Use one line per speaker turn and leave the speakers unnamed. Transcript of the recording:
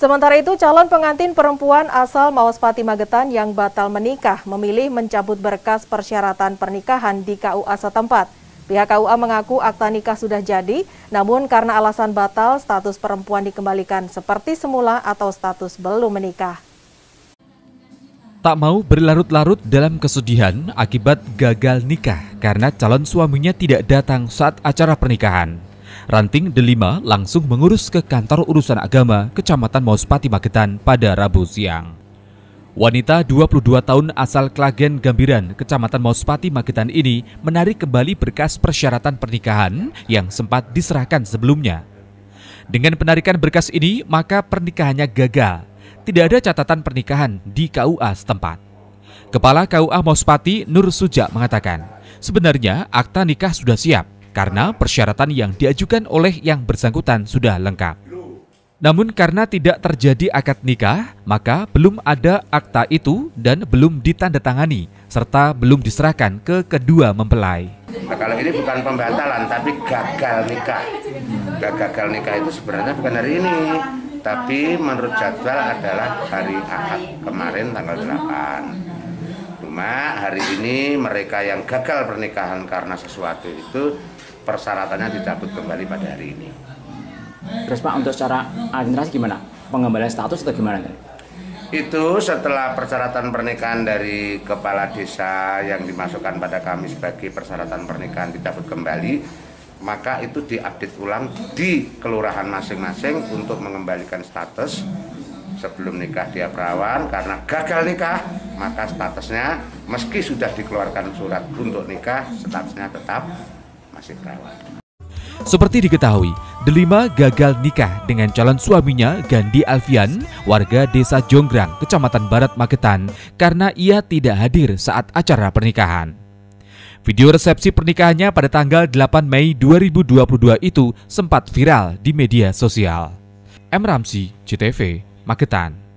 Sementara itu, calon pengantin perempuan asal Mawaspati Magetan yang batal menikah memilih mencabut berkas persyaratan pernikahan di KUA setempat. Pihak KUA mengaku akta nikah sudah jadi, namun karena alasan batal, status perempuan dikembalikan seperti semula atau status belum menikah.
Tak mau berlarut-larut dalam kesedihan akibat gagal nikah karena calon suaminya tidak datang saat acara pernikahan. Ranting Delima langsung mengurus ke kantor urusan agama Kecamatan Mospati Magetan pada Rabu siang. Wanita 22 tahun asal Klagen Gambiran, Kecamatan Mospati Magetan ini menarik kembali berkas persyaratan pernikahan yang sempat diserahkan sebelumnya. Dengan penarikan berkas ini, maka pernikahannya gagal. Tidak ada catatan pernikahan di KUA setempat. Kepala KUA Mospati Nur Sujak mengatakan, sebenarnya akta nikah sudah siap, karena persyaratan yang diajukan oleh yang bersangkutan sudah lengkap. Namun karena tidak terjadi akad nikah, maka belum ada akta itu dan belum ditandatangani serta belum diserahkan ke kedua mempelai.
Nah, kalau ini bukan pembatalan, tapi gagal nikah. Nah, gagal nikah itu sebenarnya bukan hari ini, tapi menurut jadwal adalah hari akad kemarin tanggal 8. Cuma hari ini mereka yang gagal pernikahan karena sesuatu itu persyaratannya dicabut kembali pada hari ini. Terus Pak untuk secara administrasi gimana? Pengembalian status atau gimana? Itu setelah persyaratan pernikahan dari kepala desa yang dimasukkan pada kami sebagai persyaratan pernikahan dicabut kembali, maka itu diupdate ulang di kelurahan masing-masing untuk mengembalikan status sebelum nikah dia perawan karena gagal nikah maka statusnya meski sudah dikeluarkan surat untuk nikah statusnya tetap masih perawan.
Seperti diketahui, Delima gagal nikah dengan calon suaminya Gandhi Alfian, warga desa Jonggrang, kecamatan Barat Magetan, karena ia tidak hadir saat acara pernikahan. Video resepsi pernikahannya pada tanggal 8 Mei 2022 itu sempat viral di media sosial. M. Ramsi, CTV, Magetan.